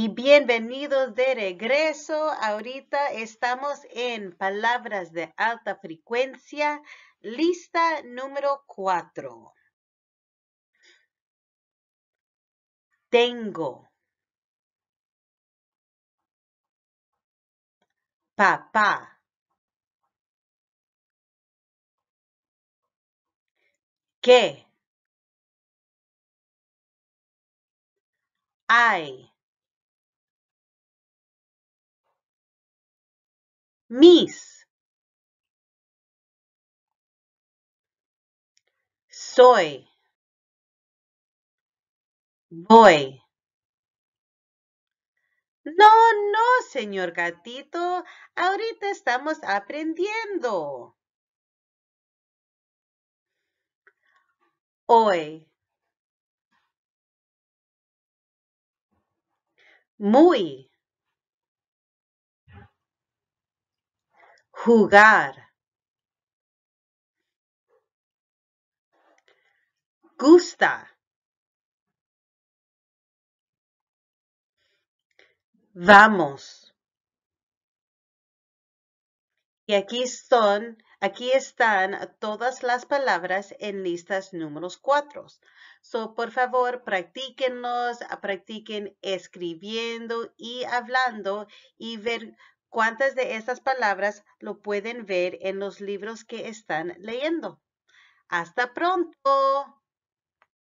Y bienvenidos de regreso. Ahorita estamos en palabras de alta frecuencia, lista número cuatro. Tengo. Papá. ¿Qué? Hay. mis. Soy. Voy. No, no, señor gatito. Ahorita estamos aprendiendo. Hoy. Muy. jugar. Gusta. Vamos. Y aquí son, aquí están todas las palabras en listas números 4. So, por favor, practíquenlos, practiquen escribiendo y hablando y ver ¿Cuántas de estas palabras lo pueden ver en los libros que están leyendo? Hasta pronto.